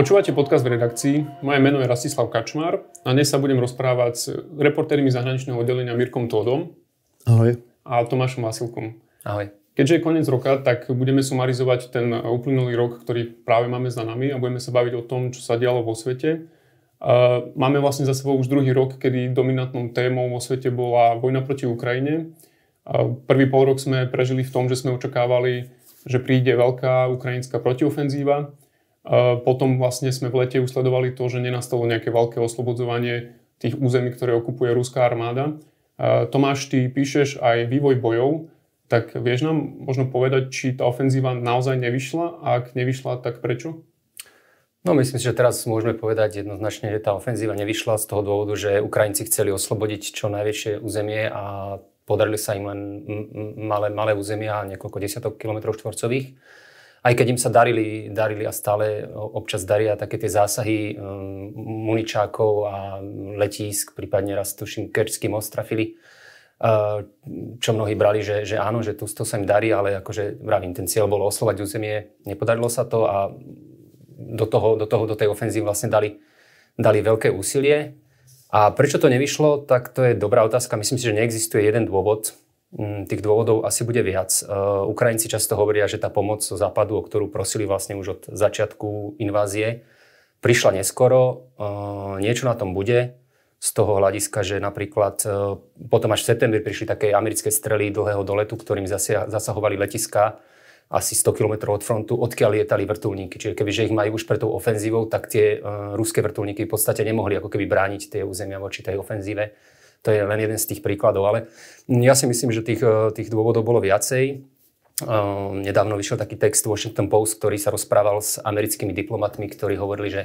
Počúvate podcast v redakcii. Moje meno je Rastislav Kačmár a dnes sa budem rozprávať s reportérmi zahraničného oddelenia Mirkom Tódom Ahoj. A Tomášom Vasilkom. Ahoj. Keďže je koniec roka, tak budeme sumarizovať ten uplynulý rok, ktorý práve máme za nami a budeme sa baviť o tom, čo sa dialo vo svete. Máme vlastne za sebou už druhý rok, kedy dominantnou témou vo svete bola vojna proti Ukrajine. Prvý pol rok sme prežili v tom, že sme očakávali, že príde veľká ukrajinská protiofenzíva potom vlastne sme v lete usledovali to, že nenastalo nejaké veľké oslobodzovanie tých území, ktoré okupuje ruská armáda. Tomáš, ty píšeš aj vývoj bojov, tak vieš nám možno povedať, či tá ofenzíva naozaj nevyšla a ak nevyšla, tak prečo? No myslím si, že teraz môžeme povedať jednoznačne, že tá ofenzíva nevyšla z toho dôvodu, že Ukrajinci chceli oslobodiť čo najväčšie územie a podarili sa im len malé, malé územia, niekoľko desiatok kilometrov štvorcových aj keď im sa darili, darili a stále občas daria také tie zásahy um, muničákov a letísk, prípadne raz tuším Kerčský most trafili, uh, čo mnohí brali, že, že áno, že to, to sa im darí, ale akože vravím, ten cieľ bol oslovať územie, nepodarilo sa to a do, toho, do, toho, do tej ofenzívy vlastne dali, dali veľké úsilie. A prečo to nevyšlo, tak to je dobrá otázka. Myslím si, že neexistuje jeden dôvod Mm, tých dôvodov asi bude viac. E, Ukrajinci často hovoria, že tá pomoc zo západu, o ktorú prosili vlastne už od začiatku invázie, prišla neskoro, e, niečo na tom bude, z toho hľadiska, že napríklad e, potom až v septembri prišli také americké strely dlhého doletu, ktorým zasahovali letiska asi 100 km od frontu, odkiaľ lietali vrtulníky. Čiže že ich majú už pred tou ofenzívou, tak tie ruské vrtulníky v podstate nemohli ako keby brániť tie územia voči tej ofenzíve to je len jeden z tých príkladov, ale ja si myslím, že tých, e, tých dôvodov bolo viacej. E, nedávno vyšiel taký text Washington Post, ktorý sa rozprával s americkými diplomatmi, ktorí hovorili, že,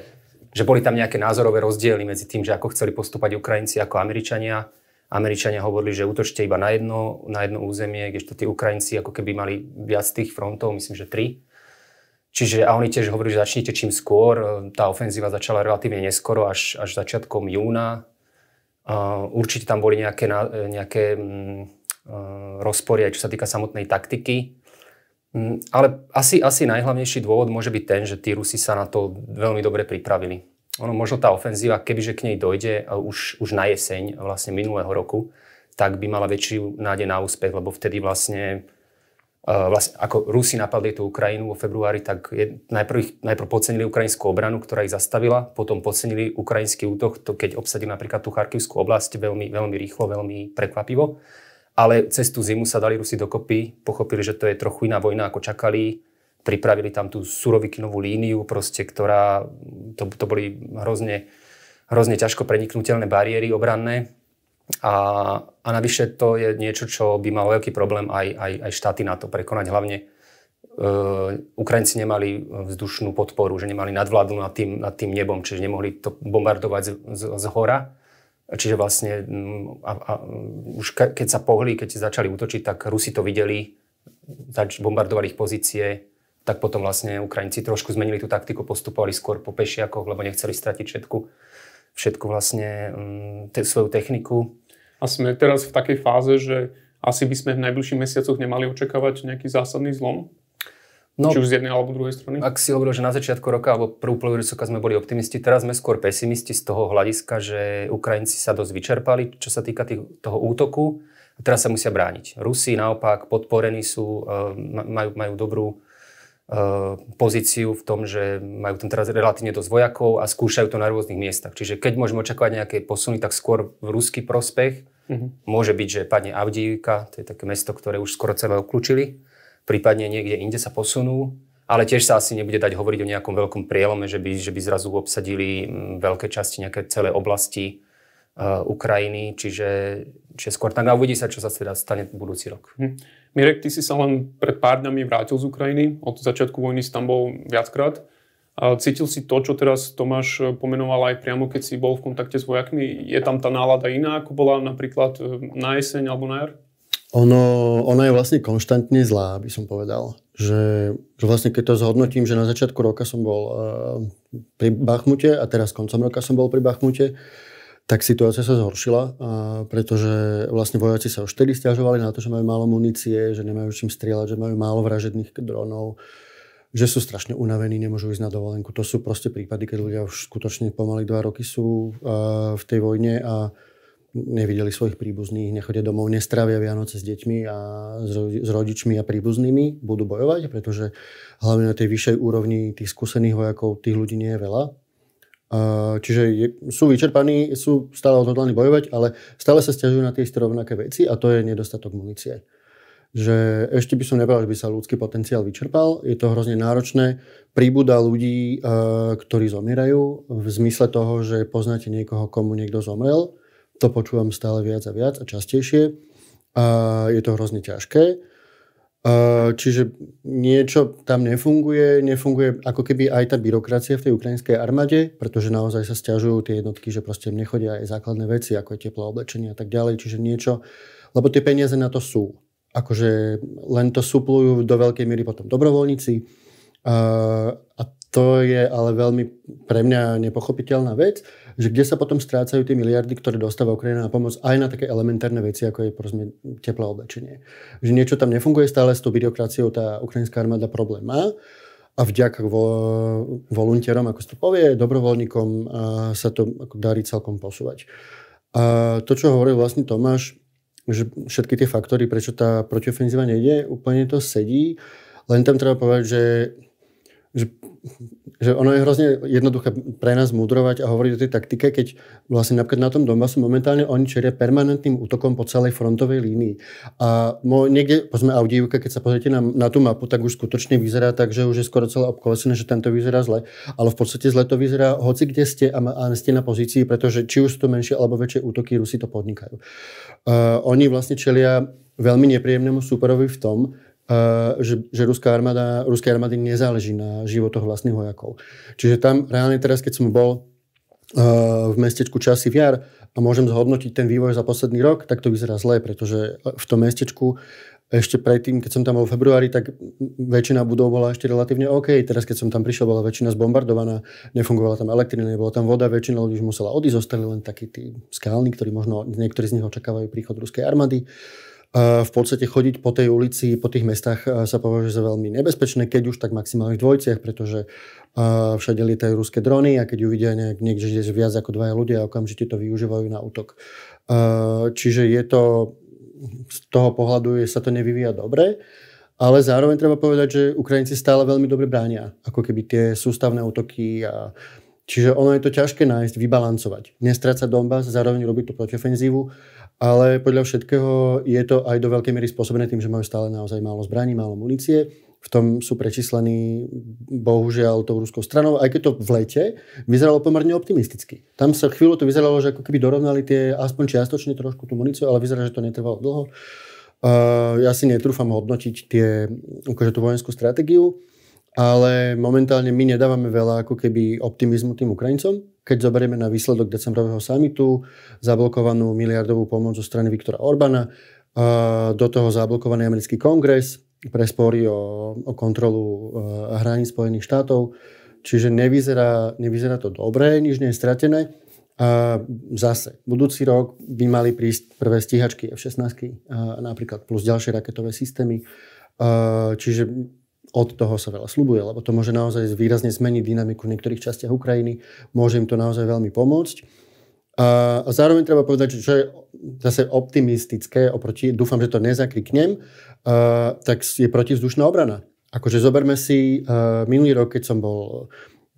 že boli tam nejaké názorové rozdiely medzi tým, že ako chceli postúpať Ukrajinci ako Američania. Američania hovorili, že útočte iba na jedno, na jedno územie, kdežto tí Ukrajinci ako keby mali viac tých frontov, myslím, že tri. Čiže a oni tiež hovorili, že začnite čím skôr. E, tá ofenzíva začala relatívne neskoro, až, až začiatkom júna. Eh, určite tam boli nejaké, eh, nejaké mm, eh, rozpory aj čo sa týka samotnej taktiky. Mm, ale asi, asi najhlavnejší dôvod môže byť ten, že tí Rusi sa na to veľmi dobre pripravili. Ono možno tá ofenzíva, kebyže k nej dojde už, už na jeseň vlastne minulého roku, tak by mala väčšiu nádej na úspech, lebo vtedy vlastne vlastne ako Rusi napadli tú Ukrajinu vo februári, tak je, najprv, ich, najprv podcenili ukrajinskú obranu, ktorá ich zastavila, potom podcenili ukrajinský útok, to keď obsadili napríklad tú Charkivskú oblasť veľmi, veľmi rýchlo, veľmi prekvapivo. Ale cez tú zimu sa dali Rusi dokopy, pochopili, že to je trochu iná vojna, ako čakali, pripravili tam tú surovikinovú líniu, proste, ktorá, to, to boli hrozne, hrozne ťažko preniknutelné bariéry obranné a, a navyše to je niečo, čo by mal veľký problém aj, aj, aj štáty na to prekonať. Hlavne e, Ukrajinci nemali vzdušnú podporu, že nemali nadvládu nad tým, nad tým nebom, čiže nemohli to bombardovať z, z, z hora. Čiže vlastne mm, a, a, už keď sa pohli, keď začali útočiť, tak Rusi to videli, zač- bombardovali ich pozície, tak potom vlastne Ukrajinci trošku zmenili tú taktiku, postupovali skôr po pešiakoch, lebo nechceli stratiť všetku všetku vlastne, mm, te, svoju techniku. A sme teraz v takej fáze, že asi by sme v najbližších mesiacoch nemali očakávať nejaký zásadný zlom? No, Či už z jednej alebo druhej strany? Ak si hovoril, že na začiatku roka alebo prvú polovicu roka sme boli optimisti, teraz sme skôr pesimisti z toho hľadiska, že Ukrajinci sa dosť vyčerpali, čo sa týka tých, toho útoku. A teraz sa musia brániť. Rusi naopak podporení sú, eh, majú, majú dobrú Eh, pozíciu v tom, že majú tam teraz relatívne dosť vojakov a skúšajú to na rôznych miestach. Čiže keď môžeme očakávať nejaké posuny, tak skôr v ruský prospech. Mm-hmm. Môže byť, že padne Avdijivka, to je také mesto, ktoré už skoro celé okľúčili. Prípadne niekde inde sa posunú. Ale tiež sa asi nebude dať hovoriť o nejakom veľkom prielome, že by, že by zrazu obsadili mm, veľké časti, nejaké celé oblasti Eh, Ukrajiny, čiže, čiže skôr tak a uvidí sa, čo sa teda stane budúci rok. Hm. Mirek, ty si sa len pred pár dňami vrátil z Ukrajiny, od začiatku vojny si tam bol viackrát. Cítil si to, čo teraz Tomáš pomenoval aj priamo, keď si bol v kontakte s vojakmi? Je tam tá nálada iná, ako bola napríklad eh, na jeseň alebo na jar? Ono, ona je vlastne konštantne zlá, by som povedal. Že, že vlastne keď to zhodnotím, že na začiatku roka som bol uh, pri Bachmute a teraz koncom roka som bol pri Bachmute, tak situácia sa zhoršila, a pretože vlastne vojaci sa už vtedy stiažovali na to, že majú málo munície, že nemajú čím strieľať, že majú málo vražedných dronov, že sú strašne unavení, nemôžu ísť na dovolenku. To sú proste prípady, keď ľudia už skutočne pomaly dva roky sú v tej vojne a nevideli svojich príbuzných, nechodia domov, nestrávia Vianoce s deťmi a s rodičmi a príbuznými, budú bojovať, pretože hlavne na tej vyššej úrovni tých skúsených vojakov, tých ľudí nie je veľa Čiže sú vyčerpaní, sú stále odhodlaní bojovať, ale stále sa stiažujú na tie isté rovnaké veci a to je nedostatok munície. Že ešte by som nebral, že by sa ľudský potenciál vyčerpal. Je to hrozne náročné. Príbuda ľudí, ktorí zomierajú v zmysle toho, že poznáte niekoho, komu niekto zomrel. To počúvam stále viac a viac a častejšie. Je to hrozne ťažké. Čiže niečo tam nefunguje, nefunguje ako keby aj tá byrokracia v tej ukrajinskej armáde, pretože naozaj sa stiažujú tie jednotky, že proste nechodia aj základné veci, ako je teplo oblečenie a tak ďalej, čiže niečo, lebo tie peniaze na to sú. Akože len to suplujú do veľkej miery potom dobrovoľníci a to je ale veľmi pre mňa nepochopiteľná vec že kde sa potom strácajú tie miliardy, ktoré dostáva Ukrajina na pomoc aj na také elementárne veci, ako je prosme teplé oblečenie. Že niečo tam nefunguje stále, s tou byrokraciou tá ukrajinská armáda problém má a vďaka vo, volontierom, ako sa to povie, dobrovoľníkom sa to ako darí celkom posúvať. A to, čo hovoril vlastne Tomáš, že všetky tie faktory, prečo tá protiofenzíva nejde, úplne to sedí. Len tam treba povedať, že že, že ono je hrozne jednoduché pre nás mudrovať a hovoriť o tej taktike, keď vlastne napríklad na tom Donbasu momentálne oni čeria permanentným útokom po celej frontovej línii. A mo, niekde, pozme Audívka, keď sa pozrite na, na tú mapu, tak už skutočne vyzerá tak, že už je skoro celé obkolesené, že tento vyzerá zle. Ale v podstate zle to vyzerá hoci kde ste a, a ste na pozícii, pretože či už sú to menšie alebo väčšie útoky, Rusi to podnikajú. Uh, oni vlastne čelia veľmi nepríjemnému súperovi v tom, že, že ruská armáda, ruskej armády nezáleží na životoch vlastných vojakov. Čiže tam reálne teraz, keď som bol uh, v mestečku Časy Viar a môžem zhodnotiť ten vývoj za posledný rok, tak to vyzerá zle, pretože v tom mestečku ešte predtým, keď som tam bol v februári, tak väčšina budov bola ešte relatívne OK. Teraz, keď som tam prišiel, bola väčšina zbombardovaná, nefungovala tam elektrina, nebola tam voda, väčšina ľudí už musela odísť, zostali len takí tí skalní, ktorí možno niektorí z nich očakávajú príchod ruskej armády. Uh, v podstate chodiť po tej ulici, po tých mestách sa považuje za veľmi nebezpečné, keď už tak maximálne v dvojciach, pretože všade lietajú ruské drony a keď uvidia niekde že viac ako dvaja ľudia, okamžite to využívajú na útok. Čiže je to, z toho pohľadu je, sa to nevyvíja dobre. Ale zároveň treba povedať, že Ukrajinci stále veľmi dobre bránia, ako keby tie sústavné útoky. A... Čiže ono je to ťažké nájsť, vybalancovať. Nestrácať Donbass, zároveň robiť tú protiofenzívu ale podľa všetkého je to aj do veľkej miery spôsobené tým, že majú stále naozaj málo zbraní, málo munície. V tom sú prečíslení bohužiaľ tou ruskou stranou, aj keď to v lete vyzeralo pomerne optimisticky. Tam sa chvíľu to vyzeralo, že ako keby dorovnali tie aspoň čiastočne trošku tú muníciu, ale vyzerá, že to netrvalo dlho. Uh, ja si netrúfam hodnotiť tie, akože tú vojenskú stratégiu ale momentálne my nedávame veľa ako keby optimizmu tým Ukrajincom. Keď zoberieme na výsledok decembrového samitu, zablokovanú miliardovú pomoc zo strany Viktora Orbána, do toho zablokovaný americký kongres pre spory o, o kontrolu e, hraníc Spojených štátov. Čiže nevyzerá, nevyzerá to dobré, nič nie je stratené. A zase, budúci rok by mali prísť prvé stíhačky F-16, napríklad plus ďalšie raketové systémy. Čiže od toho sa veľa slubuje, lebo to môže naozaj výrazne zmeniť dynamiku v niektorých častiach Ukrajiny, môže im to naozaj veľmi pomôcť. A, zároveň treba povedať, že čo je zase optimistické, oproti, dúfam, že to nezakriknem, uh, tak je protivzdušná obrana. Akože zoberme si uh, minulý rok, keď som bol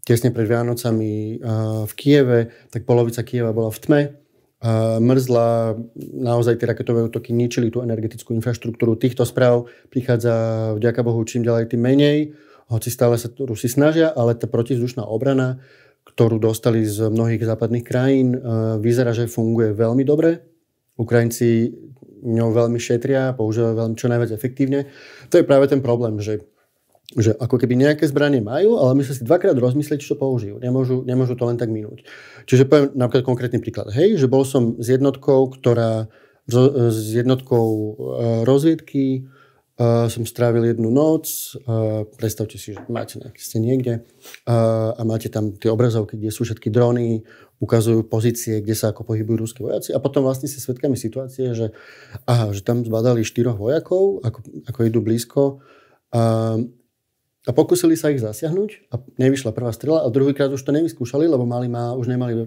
tesne pred Vianocami uh, v Kieve, tak polovica Kieva bola v tme mrzla, naozaj tie raketové útoky ničili tú energetickú infraštruktúru. Týchto správ prichádza vďaka Bohu čím ďalej tým menej, hoci stále sa Rusi snažia, ale tá protizdušná obrana, ktorú dostali z mnohých západných krajín, e, vyzerá, že funguje veľmi dobre. Ukrajinci ňou veľmi šetria, používajú veľmi čo najviac efektívne. To je práve ten problém, že že ako keby nejaké zbranie majú, ale musia si dvakrát rozmyslieť, čo použijú. Nemôžu, nemôžu to len tak minúť. Čiže poviem napríklad konkrétny príklad. Hej, že bol som s jednotkou, ktorá s jednotkou eh, rozviedky, eh, som strávil jednu noc, eh, predstavte si, že máte nejaký, ste niekde a máte tam tie obrazovky, kde sú všetky drony, ukazujú pozície, kde sa ako pohybujú ruskí vojaci a potom vlastne si svetkami situácie, že, aha, že tam zbadali štyroch vojakov, ako, ako idú blízko a pokúsili sa ich zasiahnuť a nevyšla prvá strela a druhýkrát už to nevyskúšali, lebo mali ma, už nemali, mm,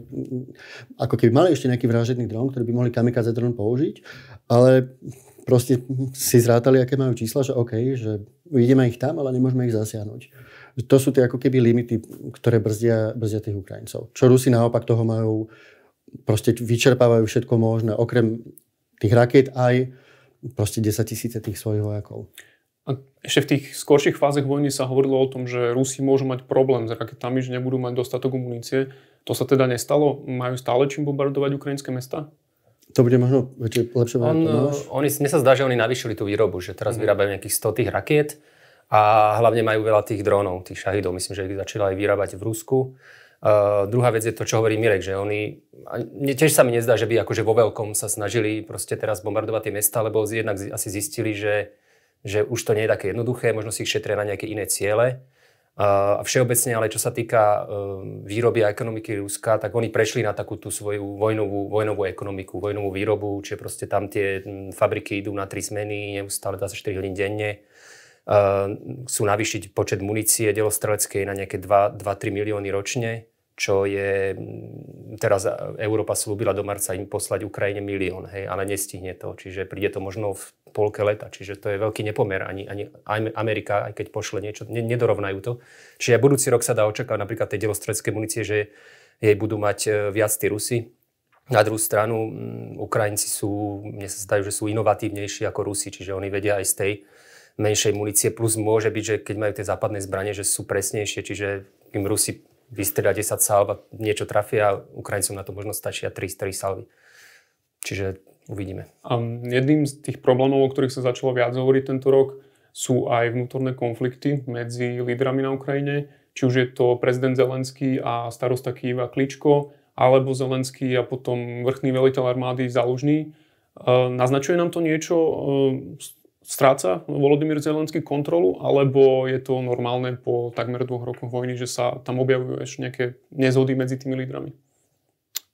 ako keby mali ešte nejaký vražedný dron, ktorý by mohli kamikaze dron použiť, ale proste si zrátali, aké majú čísla, že OK, že vidíme ich tam, ale nemôžeme ich zasiahnuť. To sú tie ako keby limity, ktoré brzdia, brzdia tých Ukrajincov. Čo Rusi naopak toho majú, proste vyčerpávajú všetko možné, okrem tých raket aj proste 10 tisíce tých svojich vojakov ešte v tých skorších fázach vojny sa hovorilo o tom, že Rusi môžu mať problém s raketami, že nebudú mať dostatok munície. To sa teda nestalo? Majú stále čím bombardovať ukrajinské mesta? To bude možno väčšie, lepšie on, eh, oni, Mne sa zdá, že oni navýšili tú výrobu, že teraz mm. vyrábajú nejakých 100 tých rakiet a hlavne majú veľa tých drónov, tých šahidov. Myslím, že ich začali aj vyrábať v Rusku. Uh, druhá vec je to, čo hovorí Mirek, že oni, mne tiež sa mi nezdá, že by akože vo veľkom sa snažili proste teraz bombardovať tie mesta, lebo jednak asi zistili, že že už to nie je také jednoduché, možno si ich šetria na nejaké iné ciele. A všeobecne, ale čo sa týka ehm, výroby a ekonomiky Ruska, tak oni prešli na takú tú svoju vojnovú, vojnovú ekonomiku, vojnovú výrobu, čiže proste tam tie hm, fabriky idú na tri zmeny, neustále 24 hodín denne. Ehm, chcú navýšiť počet munície delostreleckej na nejaké 2-3 milióny ročne čo je, mm, teraz Európa slúbila do marca im poslať Ukrajine milión, hej, ale nestihne to, čiže príde to možno v polke leta, čiže to je veľký nepomer, ani, ani Amerika, aj keď pošle niečo, ne, nedorovnajú to. Čiže aj budúci rok sa dá očakávať napríklad tej delostrecké munície, že jej budú mať e, viac tí Rusy, na druhú stranu, Ukrajinci sú, mne sa zdajú, že sú inovatívnejší ako Rusi, čiže oni vedia aj z tej menšej munície, plus môže byť, že keď majú tie západné zbranie, že sú presnejšie, čiže im Rusi vystrieľa 10 salv a niečo trafia a Ukrajincom na to možno stačia 3 3 salvy. Čiže uvidíme. Um, jedným z tých problémov, o ktorých sa začalo viac hovoriť tento rok, sú aj vnútorné konflikty medzi lídrami na Ukrajine, či už je to prezident Zelenský a starosta Kýva Kličko, alebo Zelenský a potom vrchný veliteľ armády Zalužný. E, ehm, naznačuje nám to niečo e, stráca Volodymyr Zelenský kontrolu, alebo je to normálne po takmer dvoch rokoch vojny, že sa tam objavujú ešte nejaké nezhody medzi tými lídrami?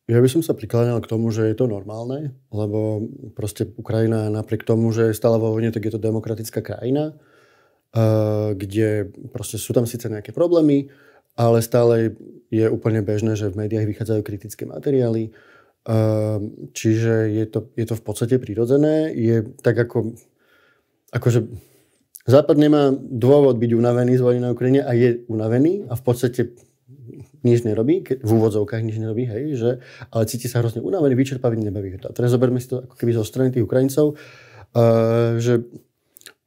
Ja by som sa prikláňal k tomu, že je to normálne, lebo proste Ukrajina napriek tomu, že je stále vo vojne, tak je to demokratická krajina, eh, kde proste sú tam síce nejaké problémy, ale stále je úplne bežné, že v médiách vychádzajú kritické materiály, eh, čiže je to, je to v podstate prirodzené. Je tak ako akože Západ nemá dôvod byť unavený z vojny na Ukrajine a je unavený a v podstate nič nerobí, v úvodzovkách nič nerobí, hej, že, ale cíti sa hrozne unavený, vyčerpavý, nebaví ho to. A teraz zoberme si to ako keby zo strany tých Ukrajincov, uh, že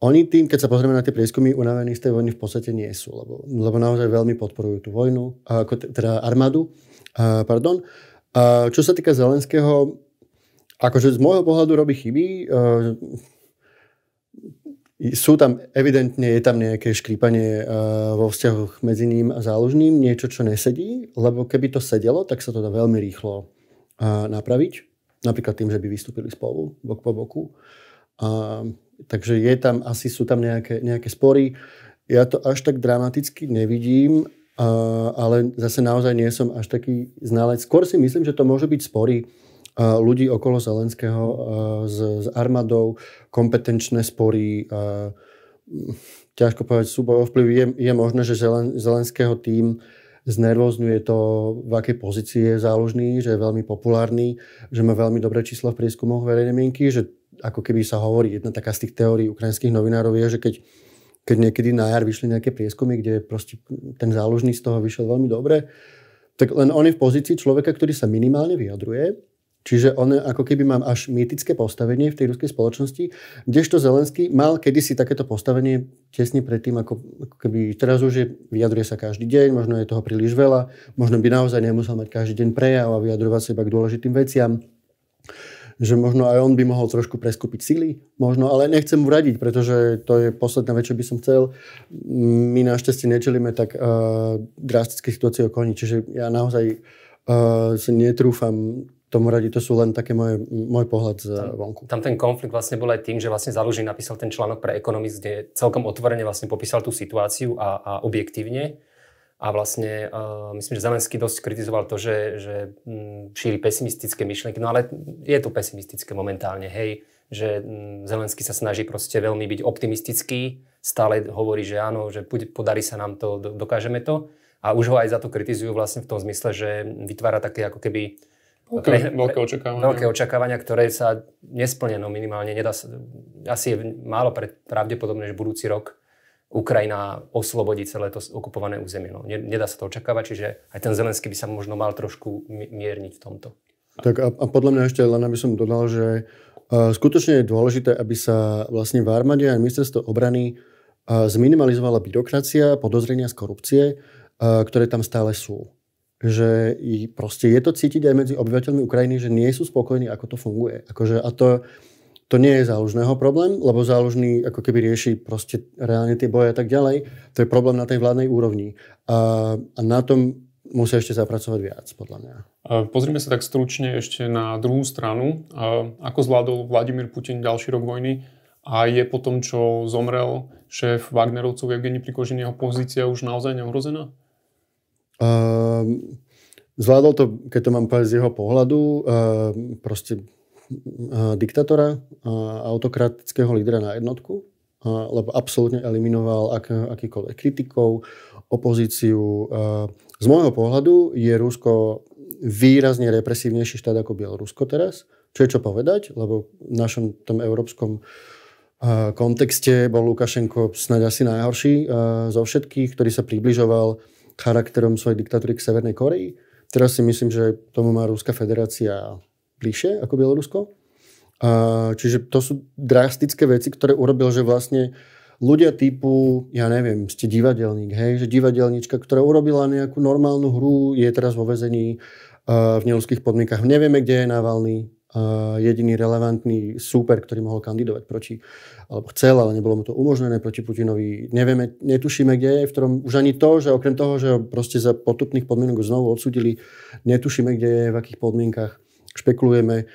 oni tým, keď sa pozrieme na tie prieskumy, unavení z tej vojny v podstate nie sú, lebo, lebo naozaj veľmi podporujú tú vojnu, ako teda armádu, uh, pardon. Uh, čo sa týka Zelenského, akože z môjho pohľadu robí chyby, uh, sú tam, evidentne je tam nejaké škrípanie eh, vo vzťahoch medzi ním a záložným, niečo, čo nesedí, lebo keby to sedelo, tak sa to dá veľmi rýchlo eh, napraviť. Napríklad tým, že by vystúpili spolu, bok po boku. A, takže je tam, asi sú tam nejaké, nejaké spory. Ja to až tak dramaticky nevidím, a, eh, ale zase naozaj nie som až taký znalec. Skôr si myslím, že to môže byť spory, ľudí okolo Zelenského s, s armádou, kompetenčné spory, ťažko povedať súboj vplyv. Je, je možné, že Zelen, Zelenského tým znervozňuje to, v akej pozícii je záložný, že je veľmi populárny, že má veľmi dobré čísla v prieskumoch verejnej mienky, že ako keby sa hovorí, jedna taká z tých teórií ukrajinských novinárov je, že keď keď niekedy na jar vyšli nejaké prieskumy, kde proste ten záložný z toho vyšiel veľmi dobre, tak len on je v pozícii človeka, ktorý sa minimálne vyjadruje, Čiže on ako keby mám až mýtické postavenie v tej ruskej spoločnosti, kdežto Zelenský mal kedysi takéto postavenie tesne predtým, ako, ako keby teraz už je, vyjadruje sa každý deň, možno je toho príliš veľa, možno by naozaj nemusel mať každý deň prejav a vyjadrovať sa iba k dôležitým veciam že možno aj on by mohol trošku preskúpiť síly, možno, ale nechcem mu radiť, pretože to je posledná vec, čo by som chcel. My našťastie nečelíme tak uh, drastické situácie okolní, čiže ja naozaj uh, sa netrúfam tomu radi. To sú len také moje, môj pohľad z tam, vonku. Tam ten konflikt vlastne bol aj tým, že vlastne Zalužin napísal ten článok pre Economist, kde celkom otvorene vlastne popísal tú situáciu a, a objektívne. A vlastne uh, myslím, že Zelenský dosť kritizoval to, že, že m, mm, šíri pesimistické myšlenky. No ale je to pesimistické momentálne, hej. Že m, mm, Zelenský sa snaží proste veľmi byť optimistický. Stále hovorí, že áno, že podarí sa nám to, dokážeme to. A už ho aj za to kritizujú vlastne v tom zmysle, že vytvára také ako keby pre, veľké, očakávania. veľké očakávania, ktoré sa nesplneno minimálne. Nedá sa, asi je málo pred, pravdepodobné, že budúci rok Ukrajina oslobodí celé to okupované územie. No, nedá sa to očakávať, čiže aj ten Zelenský by sa možno mal trošku mierniť v tomto. Tak a, a podľa mňa ešte len aby som dodal, že uh, skutočne je dôležité, aby sa vlastne v armáde aj ministerstvo obrany uh, zminimalizovala byrokracia, podozrenia z korupcie, uh, ktoré tam stále sú že proste je to cítiť aj medzi obyvateľmi Ukrajiny, že nie sú spokojní, ako to funguje. Akože, a to, to nie je záložného problém, lebo záložný ako keby rieši proste reálne tie boje a tak ďalej. To je problém na tej vládnej úrovni. A, a na tom musia ešte zapracovať viac, podľa mňa. Pozrime sa tak stručne ešte na druhú stranu. Ako zvládol Vladimír Putin ďalší rok vojny a je po tom, čo zomrel šéf Wagnerovcov Evgeni Prikožin, jeho pozícia už naozaj neohrozená? Ehm, zvládol to, keď to mám povedať z jeho pohľadu, ehm, proste eh, diktatora, autokratického lídra na jednotku, lebo absolútne eliminoval ak, akýkoľvek kritikov, opozíciu. Eh, z môjho pohľadu je Rusko výrazne represívnejší štát ako Bielorusko teraz, čo je čo povedať, lebo v našom tom európskom eh, kontexte bol Lukašenko snáď asi najhorší zo všetkých, ktorý sa približoval charakterom svojej diktatúry k Severnej Koreji. Teraz si myslím, že tomu má Ruská federácia bližšie ako Bielorusko. A, čiže to sú drastické veci, ktoré urobil, že vlastne ľudia typu, ja neviem, ste divadelník, hej, že divadelníčka, ktorá urobila nejakú normálnu hru, je teraz vo vezení v neľudských podmienkach. Nevieme, kde je Navalny, jediný relevantný súper, ktorý mohol kandidovať proti, alebo chcel, ale nebolo mu to umožnené proti Putinovi. Nevieme, netušíme, kde je, v ktorom už ani to, že okrem toho, že proste za potupných podmienok znovu odsudili, netušíme, kde je, v akých podmienkach, špekulujeme.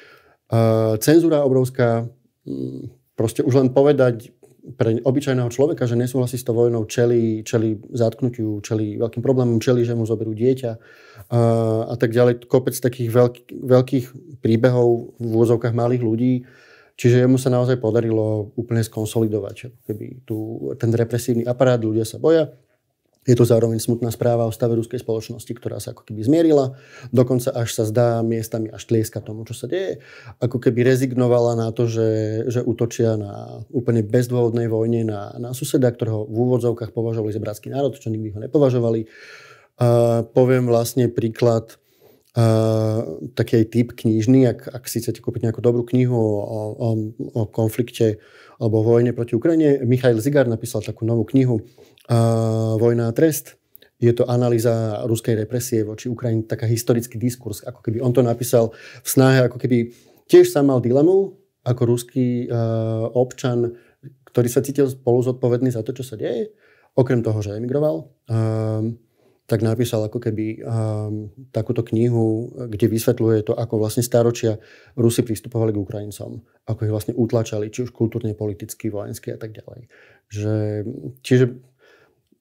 Cenzúra obrovská, mm, proste už len povedať pre obyčajného človeka, že nesúhlasí s tou vojnou, čeli, čeli zatknutiu, čeli veľkým problémom, čeli, že mu zoberú dieťa a, a tak ďalej. Kopec takých veľk, veľkých príbehov v úzovkách malých ľudí. Čiže jemu sa naozaj podarilo úplne skonsolidovať keby tu, ten represívny aparát, ľudia sa boja, je to zároveň smutná správa o stave ruskej spoločnosti, ktorá sa ako keby zmierila, dokonca až sa zdá miestami až tlieska tomu, čo sa deje, ako keby rezignovala na to, že, že útočia na úplne bezdôvodnej vojne na, na suseda, ktorého v úvodzovkách považovali za bratský národ, čo nikdy ho nepovažovali. Uh, poviem vlastne príklad uh, taký typ knižný, ak, ak si chcete kúpiť nejakú dobrú knihu o, o, o konflikte alebo vojne proti Ukrajine. Michail Zigar napísal takú novú knihu vojna a trest. Je to analýza ruskej represie voči Ukrajine, taká historický diskurs, ako keby on to napísal v snahe, ako keby tiež sám mal dilemu, ako ruský e, občan, ktorý sa cítil spolu zodpovedný za to, čo sa deje, okrem toho, že emigroval, e, tak napísal ako keby e, takúto knihu, kde vysvetľuje to, ako vlastne staročia Rusi pristupovali k Ukrajincom, ako ich vlastne utlačali, či už kultúrne, politicky, vojensky a tak ďalej. Že, čiže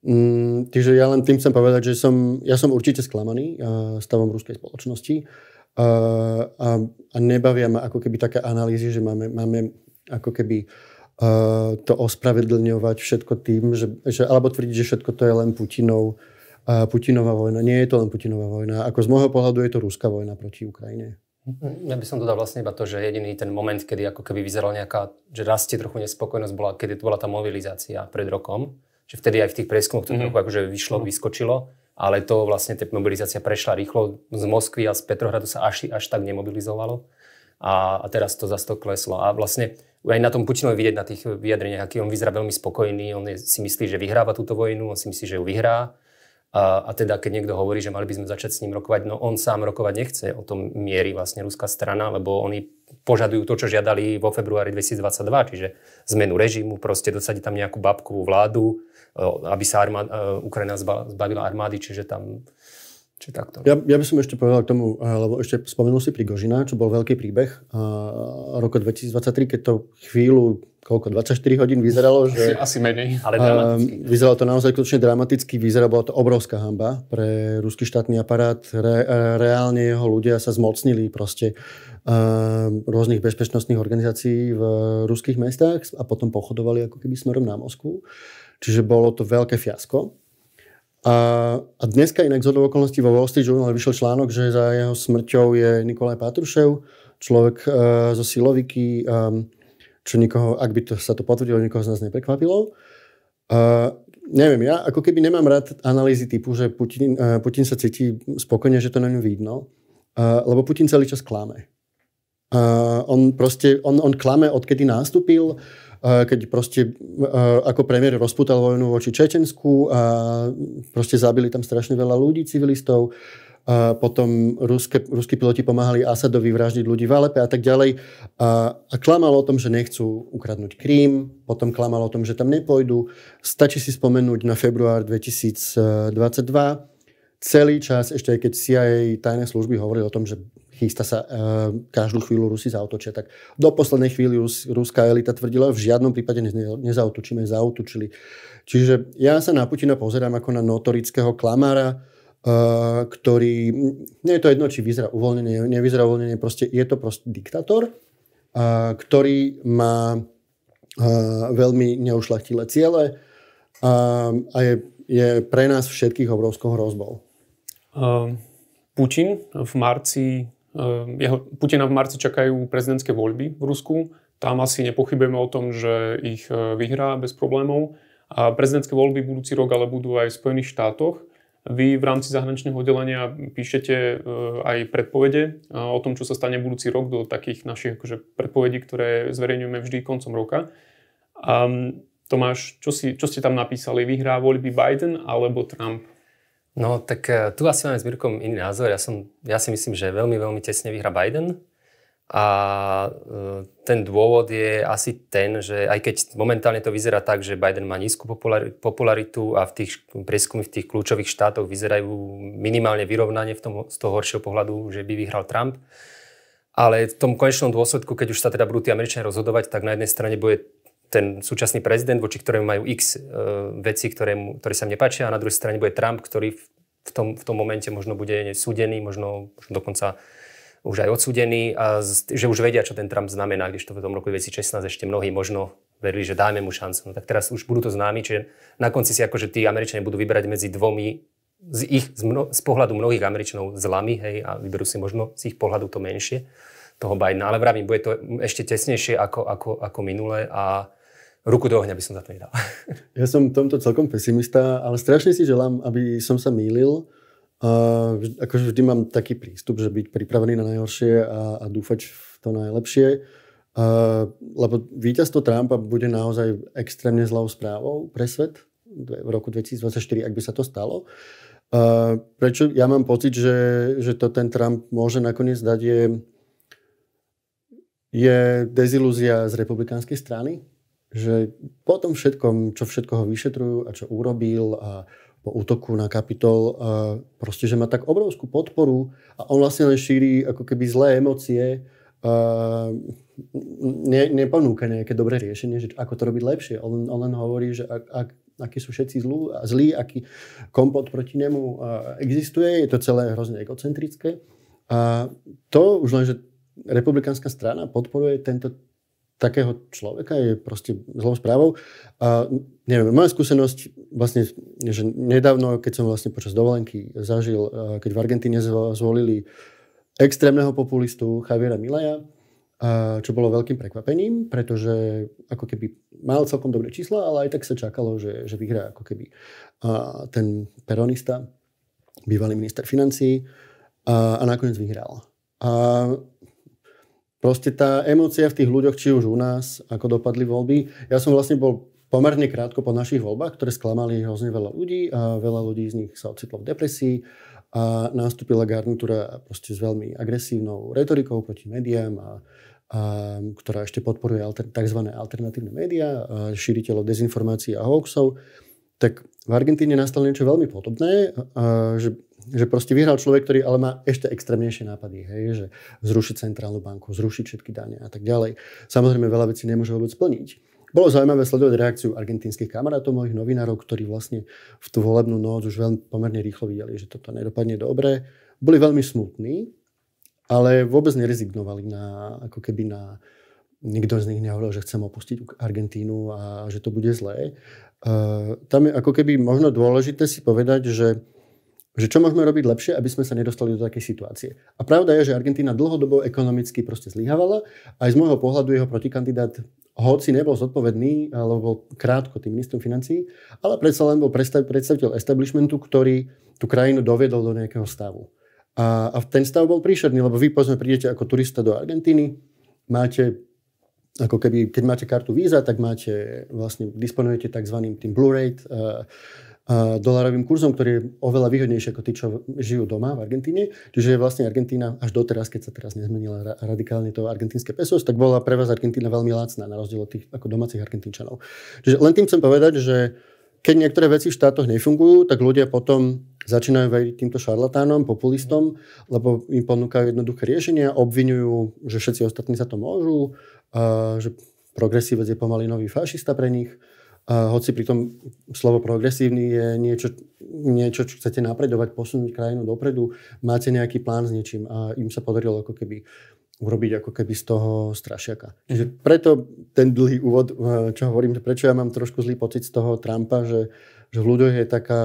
Mm, takže ja len tým chcem povedať, že som, ja som určite sklamaný uh, stavom ruskej spoločnosti uh, a, a nebavia ma ako keby také analýzy, že máme, máme ako keby uh, to ospravedlňovať všetko tým, že, že, alebo tvrdiť, že všetko to je len Putinov, uh, Putinová vojna. Nie je to len Putinová vojna. Ako z môjho pohľadu je to ruská vojna proti Ukrajine. Ja by som dodal vlastne iba to, že jediný ten moment, kedy ako keby vyzerala nejaká, že rastie trochu nespokojnosť, bola, kedy to bola tá mobilizácia pred rokom že vtedy aj v tých prieskumoch to mm-hmm. trochu akože vyšlo, mm-hmm. vyskočilo, ale to vlastne tá mobilizácia prešla rýchlo z Moskvy a z Petrohradu sa až, až tak nemobilizovalo a, a teraz to zase to kleslo a vlastne aj na tom Putinovi vidieť na tých vyjadreniach, aký on vyzerá veľmi spokojný, on je, si myslí, že vyhráva túto vojnu, on si myslí, že ju vyhrá. A, a teda, keď niekto hovorí, že mali by sme začať s ním rokovať, no on sám rokovať nechce, o tom mierí vlastne ruská strana, lebo oni požadujú to, čo žiadali vo februári 2022, čiže zmenu režimu, proste dosadiť tam nejakú babkovú vládu, aby sa armá- e, Ukrajina zbavila armády, čiže tam či takto. Ja, ja by som ešte povedal k tomu, e, lebo ešte spomenul si Prigožina, čo bol veľký príbeh a roku 2023, keď to chvíľu, koľko, 24 hodín vyzeralo, že... Asi, asi menej, ale ehm, dramaticky. A, vyzeralo to naozaj skutočne dramaticky, vyzeralo, bola to obrovská hamba pre ruský štátny aparát. Re, e, reálne jeho ľudia sa zmocnili proste a, ehm, rôznych bezpečnostných organizácií v ruských mestách a potom pochodovali ako keby smerom na Moskvu. Čiže bolo to veľké fiasko. A, a dneska inak z okolností vo Wall Street Journal vyšiel článok, že za jeho smrťou je Nikolaj Patrušev, človek uh, zo Siloviky, um, čo nikoho, ak by to, sa to potvrdilo, nikoho z nás neprekvapilo. Uh, neviem, ja ako keby nemám rád analýzy typu, že Putin, uh, Putin sa cíti spokojne, že to na ňu vidno, uh, lebo Putin celý čas klame. Uh, on proste, on, on klame, odkedy nástupil keď proste ako premiér rozputal vojnu voči Čečensku a proste zabili tam strašne veľa ľudí, civilistov. A potom ruské, ruskí piloti pomáhali Asadovi vraždiť ľudí v Alepe a tak ďalej. A, a klamal o tom, že nechcú ukradnúť Krím, potom klamal o tom, že tam nepôjdu. Stačí si spomenúť na február 2022, celý čas, ešte aj keď CIA tajné služby hovorili o tom, že chystá sa, e, každú chvíľu Rusi zautočia. Tak do poslednej chvíli Rus, ruská elita tvrdila, v žiadnom prípade ne, nezautočíme, zautočili. Čiže ja sa na Putina pozerám ako na notorického klamára, e, ktorý, hm, nie je to jedno, či vyzerá uvoľnenie, nevyzerá uvoľnenie, proste, je to proste diktátor, e, ktorý má e, veľmi neušlachtilé ciele a, a je, je pre nás všetkých obrovskou hrozbou. Um. Putin v marci Ehm, jeho, Putina v marci čakajú prezidentské voľby v Rusku. Tam asi nepochybujeme o tom, že ich e, vyhrá bez problémov. A prezidentské voľby budúci rok ale budú aj v Spojených štátoch. Vy v rámci zahraničného oddelenia píšete e, aj predpovede e, o tom, čo sa stane budúci rok do takých našich akože, predpovedí, ktoré zverejňujeme vždy koncom roka. Um, Tomáš, čo, si, čo ste tam napísali? Vyhrá voľby Biden alebo Trump? No tak eh, tu asi máme s Mirkom iný názor. Ja, som, ja si myslím, že veľmi, veľmi tesne vyhra Biden. A eh, ten dôvod je asi ten, že aj keď momentálne to vyzerá tak, že Biden má nízku popularitu a v tých prieskumy v tých kľúčových štátoch vyzerajú minimálne vyrovnanie v tom, z toho horšieho pohľadu, že by vyhral Trump. Ale v tom konečnom dôsledku, keď už sa teda budú tí Američania rozhodovať, tak na jednej strane bude ten súčasný prezident, voči ktorému majú x e, veci, ktoré, mu, ktoré sa im nepáčia a na druhej strane bude Trump, ktorý v tom, v tom momente možno bude súdený, možno, možno dokonca už aj odsúdený a z, že už vedia, čo ten Trump znamená, keďže to v tom roku 2016 ešte mnohí možno verili, že dáme mu šancu. No tak teraz už budú to známi, čiže na konci si akože tí Američania budú vyberať medzi dvomi z, ich, z, mno, z pohľadu mnohých Američanov zlami, hej, a vyberú si možno z ich pohľadu to menšie toho Bidena. Ale vravím, bude to ešte tesnejšie ako, ako, ako minule a ruku do ohňa by som za to nedal. Ja som tomto celkom pesimista, ale strašne si želám, aby som sa mýlil. Uh, akože vždy mám taký prístup, že byť pripravený na najhoršie a, a dúfať v to najlepšie. Uh, lebo víťazstvo Trumpa bude naozaj extrémne zlou správou pre svet v roku 2024, ak by sa to stalo. Uh, prečo ja mám pocit, že, že to ten Trump môže nakoniec dať je, je dezilúzia z republikánskej strany, že po tom všetkom, čo všetko ho vyšetrujú a čo urobil a po útoku na kapitol, a proste, že má tak obrovskú podporu a on vlastne len šíri ako keby zlé emócie, a ne, neponúka nejaké dobré riešenie, že ako to robiť lepšie. On, on len hovorí, že ak, ak, akí sú všetci zlú, zlí, aký kompot proti nemu existuje, je to celé hrozne egocentrické. A to už len, že republikánska strana podporuje tento takého človeka je proste zlou správou. A neviem, moja skúsenosť vlastne, že nedávno, keď som vlastne počas dovolenky zažil, keď v Argentíne zvolili extrémneho populistu Javiera Milaja, čo bolo veľkým prekvapením, pretože ako keby mal celkom dobré čísla, ale aj tak sa čakalo, že, že vyhrá ako keby a ten peronista, bývalý minister financií a, a nakoniec vyhral. A Proste tá emócia v tých ľuďoch, či už u nás, ako dopadli voľby. Ja som vlastne bol pomerne krátko po našich voľbách, ktoré sklamali hrozne veľa ľudí a veľa ľudí z nich sa ocitlo v depresii a nastúpila garnitúra proste s veľmi agresívnou retorikou proti médiám a a, ktorá ešte podporuje alter, tzv. alternatívne médiá, šíriteľov dezinformácií a hoaxov, tak v Argentíne nastalo niečo veľmi podobné, a, že že proste vyhral človek, ktorý ale má ešte extrémnejšie nápady, hej, že zrušiť centrálnu banku, zrušiť všetky dane a tak ďalej. Samozrejme, veľa vecí nemôže vôbec splniť. Bolo zaujímavé sledovať reakciu argentínskych kamarátov, mojich novinárov, ktorí vlastne v tú volebnú noc už veľmi pomerne rýchlo videli, že toto nedopadne dobre. Boli veľmi smutní, ale vôbec nerezignovali na, ako keby na, nikto z nich nehovoril, že chcem opustiť Argentínu a že to bude zlé. Uh, tam je ako keby možno dôležité si povedať, že že čo môžeme robiť lepšie, aby sme sa nedostali do takej situácie. A pravda je, že Argentína dlhodobo ekonomicky proste zlyhávala. Aj z môjho pohľadu jeho protikandidát, hoci nebol zodpovedný, alebo bol krátko tým ministrom financií, ale predsa len bol predstaviteľ establishmentu, ktorý tú krajinu doviedol do nejakého stavu. A, a ten stav bol príšerný, lebo vy povedzme prídete ako turista do Argentíny, máte ako keby, keď máte kartu víza, tak máte, vlastne disponujete tzv. tým Blu-ray, uh, dolarovým kurzom, ktorý je oveľa výhodnejší ako tí, čo žijú doma v Argentíne. Čiže vlastne Argentína až doteraz, keď sa teraz nezmenila radikálne to argentínske pesos, tak bola pre vás Argentína veľmi lacná na rozdiel od tých ako domácich Argentínčanov. Čiže len tým chcem povedať, že keď niektoré veci v štátoch nefungujú, tak ľudia potom začínajú veriť týmto šarlatánom, populistom, lebo im ponúkajú jednoduché riešenia, obvinujú, že všetci ostatní sa to môžu, že progresívec je pomaly nový fašista pre nich hoci pritom slovo progresívny je niečo, niečo, čo chcete napredovať, posunúť krajinu dopredu, máte nejaký plán s niečím a im sa podarilo ako keby urobiť ako keby z toho strašiaka. Takže mhm. preto ten dlhý úvod, eh, čo hovorím, prečo ja mám trošku zlý pocit z toho Trumpa, že, že v ľuďoch je taká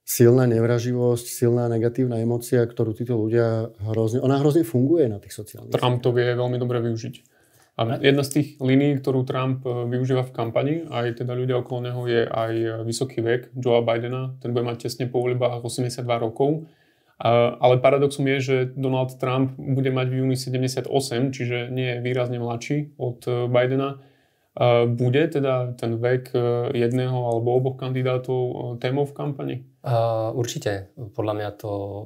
silná nevraživosť, silná negatívna emócia, ktorú títo ľudia hrozne... Ona hrozne funguje na tých sociálnych Trump to vie veľmi dobre využiť a jedna z tých línií, ktorú Trump e, využíva v kampani, aj teda ľudia okolo neho, je aj e, vysoký vek Joea Bidena. Ten bude mať tesne po voľbách 82 rokov. Ale paradoxom je, že Donald Trump bude mať v júni 78, čiže nie je výrazne mladší od e, Bidena. Bude teda ten vek jedného alebo oboch kandidátov témou v kampani? Uh, určite. Podľa mňa to uh,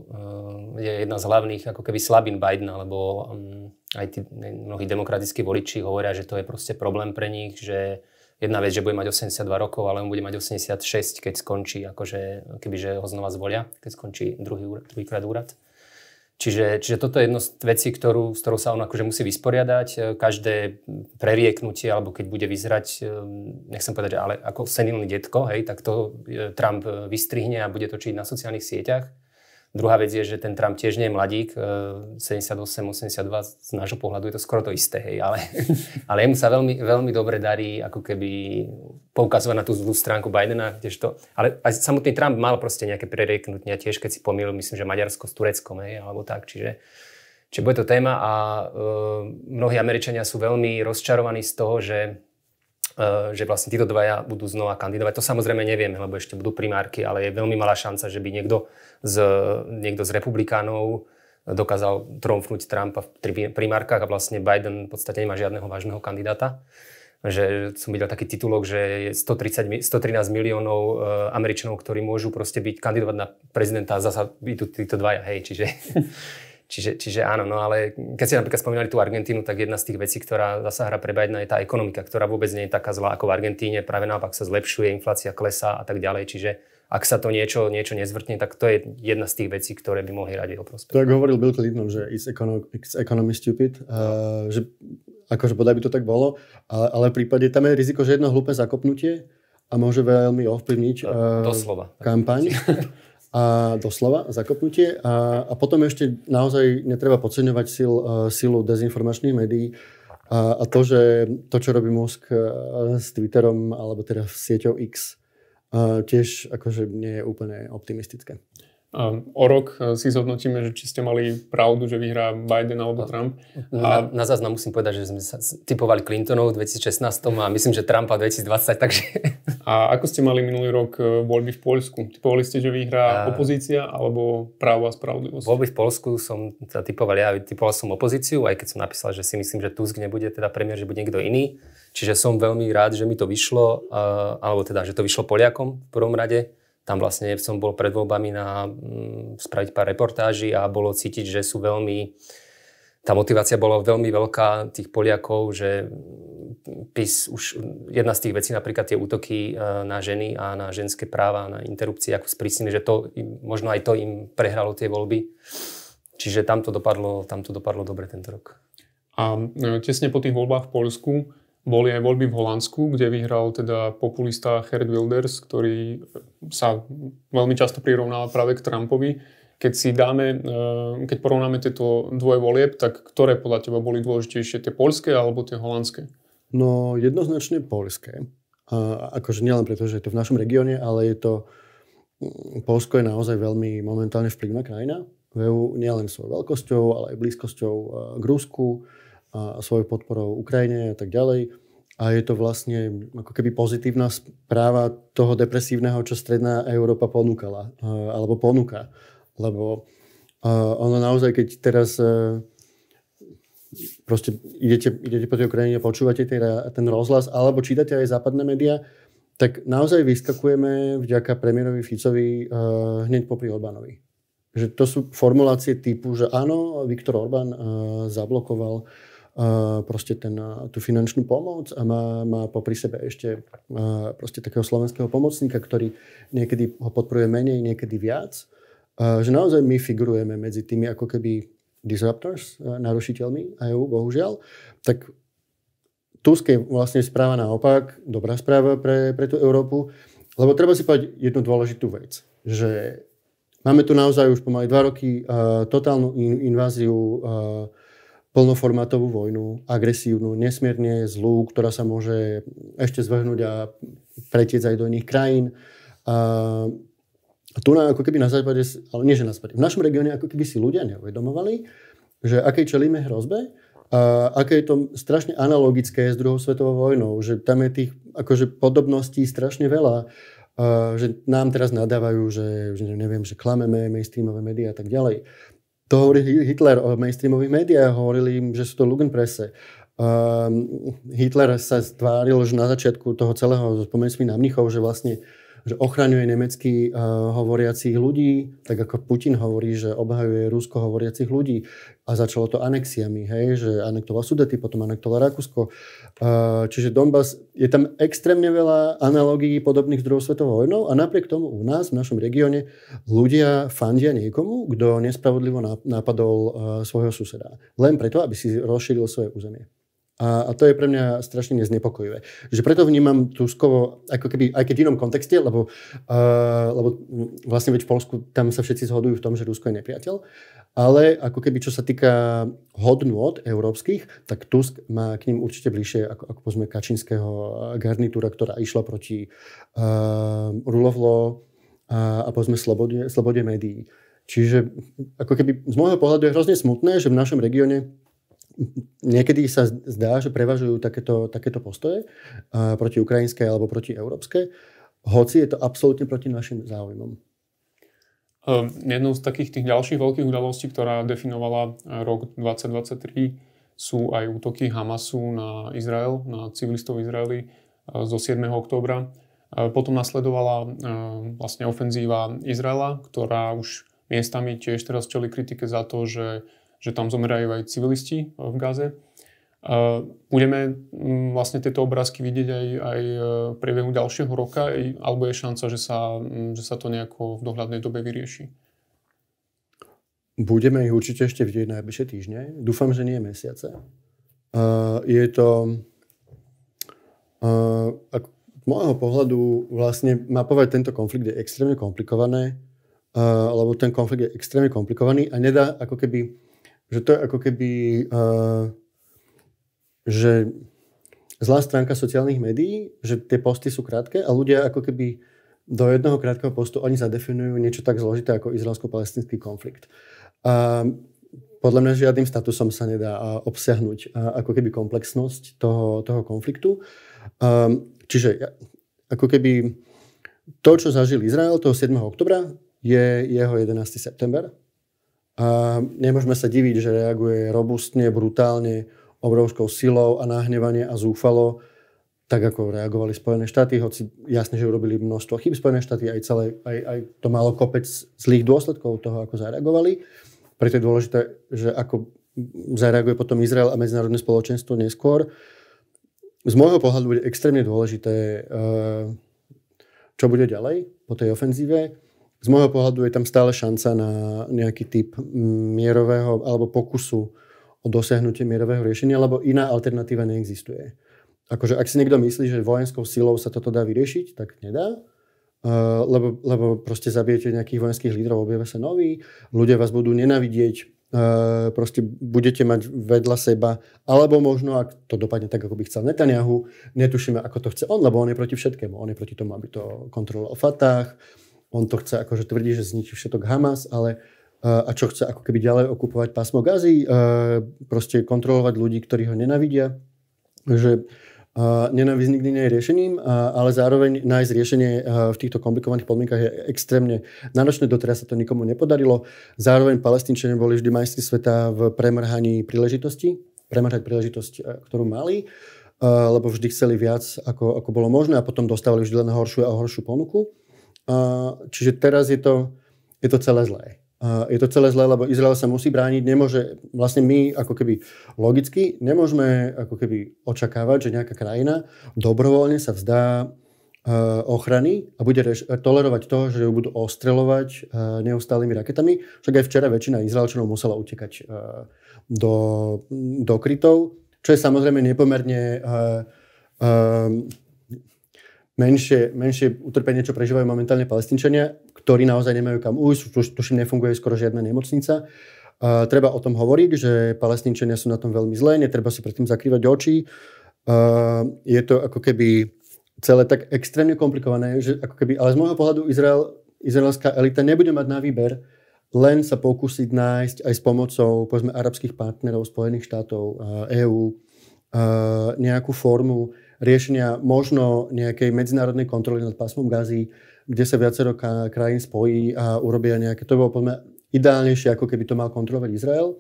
je jedna z hlavných ako keby slabín Bidena, lebo um, aj tí mnohí demokratickí voliči hovoria, že to je proste problém pre nich, že jedna vec, že bude mať 82 rokov, ale on bude mať 86, keď skončí, akože, kebyže ho znova zvolia, keď skončí druhý, druhýkrát úrad. Čiže, čiže toto je jedno z vecí, ktorú, s ktorou sa on akože musí vysporiadať. Každé prerieknutie, alebo keď bude vyzerať, ehm, nechcem povedať, že ale ako senilný detko, hej, tak to e, Trump e, vystrihne a bude točiť na sociálnych sieťach. Druhá vec je, že ten Trump tiež nie je mladík, 78-82, eh, z nášho pohľadu je to skoro to isté, hej, ale, ale jemu sa veľmi, veľmi dobre darí ako keby poukazovať na tú zlú stránku Bidena, tiež to, ale aj samotný Trump mal proste nejaké prerieknutia tiež, keď si pomýlil, myslím, že Maďarsko s Tureckom, hej, alebo tak, čiže Čiže bude to téma a e, mnohí Američania sú veľmi rozčarovaní z toho, že E, že vlastne títo dvaja budú znova kandidovať. To samozrejme nevieme, lebo ešte budú primárky, ale je veľmi malá šanca, že by niekto z, niekto z republikánov dokázal tromfnúť Trumpa v primárkach a vlastne Biden v podstate nemá žiadneho vážneho kandidáta. Že som videl taký titulok, že je 130, 113 miliónov e, Američanov, ktorí môžu proste byť kandidovať na prezidenta a zasa tu títo dvaja. Hej, čiže Čiže, čiže áno, no ale keď ste napríklad spomínali tú Argentínu, tak jedna z tých vecí, ktorá zasa hra pre Bidena je tá ekonomika, ktorá vôbec nie je taká zlá ako v Argentíne, práve naopak sa zlepšuje, inflácia klesá a tak ďalej, čiže ak sa to niečo, niečo nezvrtne, tak to je jedna z tých vecí, ktoré by mohli radi oprospieť. Tak hovoril Bill Clinton, že is economy, is economy stupid, uh, že akože bodaj by to tak bolo, ale, ale v prípade tam je riziko, že jedno hlúpe zakopnutie a môže veľmi ovplyvniť uh, Doslova. kampaň. a doslova zakopnutie. A, a potom ešte naozaj netreba podceňovať sil, e, silu dezinformačných médií a, a to, že to, čo robí Musk e, s Twitterom alebo teda sieťou X, e, tiež akože nie je úplne optimistické o rok e, si zhodnotíme, že či ste mali pravdu, že vyhrá Biden alebo Trump. A... Na, na záznam musím povedať, že sme sa typovali Clintonov v 2016 a myslím, že Trumpa v 2020, takže... A ako ste mali minulý rok e, voľby v Poľsku? Typovali ste, že vyhrá a... opozícia alebo právo a spravodlivosť? Voľby v Poľsku som teda typoval ja, typoval som opozíciu, aj keď som napísal, že si myslím, že Tusk nebude teda premiér, že bude niekto iný. Čiže som veľmi rád, že mi to vyšlo, alebo teda, že to vyšlo Poliakom v prvom rade tam vlastne som bol pred voľbami na mm, spraviť pár reportáží a bolo cítiť, že sú veľmi... Tá motivácia bola veľmi veľká tých Poliakov, že PIS už jedna z tých vecí, napríklad tie útoky e, na ženy a na ženské práva, na interrupcie, ako sprísnili, že to, možno aj to im prehralo tie voľby. Čiže tam to dopadlo, tam to dopadlo dobre tento rok. A e, tesne po tých voľbách v Polsku boli aj voľby v Holandsku, kde vyhral teda populista Herd Wilders, ktorý sa veľmi často prirovnal práve k Trumpovi. Keď si dáme, eh, keď porovnáme tieto dvoje volieb, tak ktoré podľa teba boli dôležitejšie, tie poľské alebo tie holandské? No jednoznačne poľské. A akože nielen preto, že je to v našom regióne, ale je to mm, Polsko je naozaj veľmi momentálne vplyvná krajina v EU nielen svojou veľkosťou, ale aj blízkosťou eh, k Rusku, a svojou podporou Ukrajine a tak ďalej. A je to vlastne ako keby pozitívna správa toho depresívneho, čo stredná Európa ponúkala, e, alebo ponúka. Lebo e, ono naozaj, keď teraz e, proste idete, idete po tej Ukrajine, počúvate teda ten rozhlas, alebo čítate aj západné médiá, tak naozaj vyskakujeme vďaka premiérovi Ficovi hneď popri Orbánovi. Že to sú formulácie typu, že áno, Viktor Orbán zablokoval proste ten, tú finančnú pomoc a má, má popri sebe ešte proste takého slovenského pomocníka, ktorý niekedy ho podporuje menej, niekedy viac. Že naozaj my figurujeme medzi tými ako keby disruptors, narušiteľmi EU, bohužiaľ. Tak Tusk je vlastne správa naopak, dobrá správa pre, pre tú Európu, lebo treba si povedať jednu dôležitú vec, že máme tu naozaj už pomaly dva roky uh, totálnu in, inváziu uh, plnoformátovú vojnu, agresívnu, nesmierne zlú, ktorá sa môže ešte zvrhnúť a pretiec aj do iných krajín. A tu na, ako keby na západe, ale nie že na západe, v našom regióne ako keby si ľudia neuvedomovali, že aké čelíme hrozbe, a aké je to strašne analogické s druhou svetovou vojnou, že tam je tých akože podobností strašne veľa, a že nám teraz nadávajú, že, že neviem, že klameme mainstreamové médiá a tak ďalej. To hovorí Hitler o mainstreamových médiách, hovorili im, že sú to Lugenpresse. Um, Hitler sa stváril už na začiatku toho celého spomeň si na mnichov, že vlastne uh, že ochraňuje nemecky uh, eh, hovoriacich ľudí, tak ako Putin hovorí, že obhajuje rusko hovoriacich ľudí. A začalo to anexiami, hej, že anektoval Sudety, potom anektoval Rakúsko. Uh, čiže Donbass, je tam extrémne veľa analogií podobných s druhou svetovou vojnou a napriek tomu u nás, v našom regióne, ľudia fandia niekomu, kto nespravodlivo napadol uh, svojho suseda. Len preto, aby si rozšíril svoje územie. A, a to je pre mňa strašne neznepokojivé. Že preto vnímam Tuskovo ako keby, aj keď v inom kontexte, lebo, uh, lebo vlastne veď v Polsku tam sa všetci zhodujú v tom, že Rusko je nepriateľ, ale ako keby čo sa týka hodnôt európskych, tak Tusk má k ním určite bližšie ako, ako pozme Kačinského garnitúra, ktorá išla proti uh, Rulovlo a, a pozme slobode, slobode médií. Čiže ako keby z môjho pohľadu je hrozne smutné, že v našom regióne niekedy sa zdá, že prevažujú takéto, takéto postoje uh, proti ukrajinskej alebo proti európskej, hoci je to absolútne proti našim záujmom. Uh, jednou z takých tých ďalších veľkých udalostí, ktorá definovala rok 2023, sú aj útoky Hamasu na Izrael, na civilistov Izraeli e, zo 7. októbra. E, potom nasledovala e, vlastne ofenzíva Izraela, ktorá už miestami tiež teraz čeli kritike za to, že že tam zomerajú aj civilisti eh, v Gaze. Eh, budeme mm, vlastne tieto obrázky vidieť aj, aj eh, v priebehu ďalšieho roka, alebo je šanca, že sa, mm, že sa to nejako v dohľadnej dobe vyrieši? Budeme ich určite ešte vidieť najbližšie týždne. Dúfam, že nie mesiace. Uh, je to... Uh, môjho pohľadu vlastne mapovať tento konflikt je extrémne komplikované, uh, lebo ten konflikt je extrémne komplikovaný a nedá ako keby že to je ako keby, uh, že zlá stránka sociálnych médií, že tie posty sú krátke a ľudia ako keby do jedného krátkeho postu oni zadefinujú niečo tak zložité ako izraelsko-palestinský konflikt. A podľa mňa žiadnym statusom sa nedá eh, obsiahnuť eh, ako keby komplexnosť toho, toho konfliktu. čiže ako keby to, čo zažil Izrael toho 7. oktobra, je jeho 11. september. A nemôžeme sa diviť, že reaguje robustne, brutálne, obrovskou silou a nahnevanie a zúfalo, tak ako reagovali Spojené štáty, hoci jasne, že urobili množstvo chyb Spojené štáty, aj, celé, aj, aj to malo kopec zlých dôsledkov toho, ako zareagovali. Preto je dôležité, že ako zareaguje potom Izrael a medzinárodné spoločenstvo neskôr. Z môjho pohľadu bude extrémne dôležité, eh, čo bude ďalej po tej ofenzíve z môjho pohľadu je tam stále šanca na nejaký typ mm, mierového alebo pokusu o dosiahnutie mierového riešenia, lebo iná alternatíva neexistuje. Akože ak si niekto myslí, že vojenskou silou sa toto dá vyriešiť, tak nedá. Uh, lebo, lebo proste zabijete nejakých vojenských lídrov, objavia sa noví, ľudia vás budú nenavidieť, uh, eh, proste budete mať vedľa seba, alebo možno, ak to dopadne tak, ako by chcel Netanyahu, netušíme, ako to chce on, lebo on je proti všetkému. On je proti tomu, aby to kontroloval Fatah, on to chce, akože tvrdí, že zničí všetok Hamas, ale eh, a čo chce ako keby ďalej okupovať pásmo Gazy, eh, proste kontrolovať ľudí, ktorí ho nenavidia, že eh, nenávisť nikdy nie je riešením, ale zároveň nájsť riešenie v týchto komplikovaných podmienkach je extrémne náročné. Doteraz sa to nikomu nepodarilo. Zároveň palestínčania boli vždy majstri sveta v premrhaní príležitosti, premrhať príležitosť, ktorú mali, lebo vždy chceli viac, ako, ako bolo možné a potom dostávali vždy len horšiu a horšiu ponuku. Čiže teraz je to, je to celé zlé. Je to celé zlé, lebo Izrael sa musí brániť, nemôže, vlastne my ako keby logicky nemôžeme ako keby očakávať, že nejaká krajina dobrovoľne sa vzdá ochrany a bude tolerovať to, že ju budú ostreľovať neustálými raketami. Však aj včera väčšina Izraelčanov musela utekať do, do krytov, čo je samozrejme nepomerne menšie, menšie utrpenie, čo prežívajú momentálne palestinčania, ktorí naozaj nemajú kam ujsť, tu, tuším, nefunguje skoro žiadna nemocnica. Uh, treba o tom hovoriť, že palestinčania sú na tom veľmi zlé, netreba si predtým zakrývať oči. Uh, je to ako keby celé tak extrémne komplikované, že ako keby, ale z môjho pohľadu Izrael, izraelská elita nebude mať na výber, len sa pokúsiť nájsť aj s pomocou povedzme, arabských partnerov, Spojených štátov, EÚ, nejakú formu riešenia možno nejakej medzinárodnej kontroly nad pásmom Gazy, kde sa viacero krajín spojí a urobia nejaké, to bolo podľa mňa ideálnejšie, ako keby to mal kontrolovať Izrael.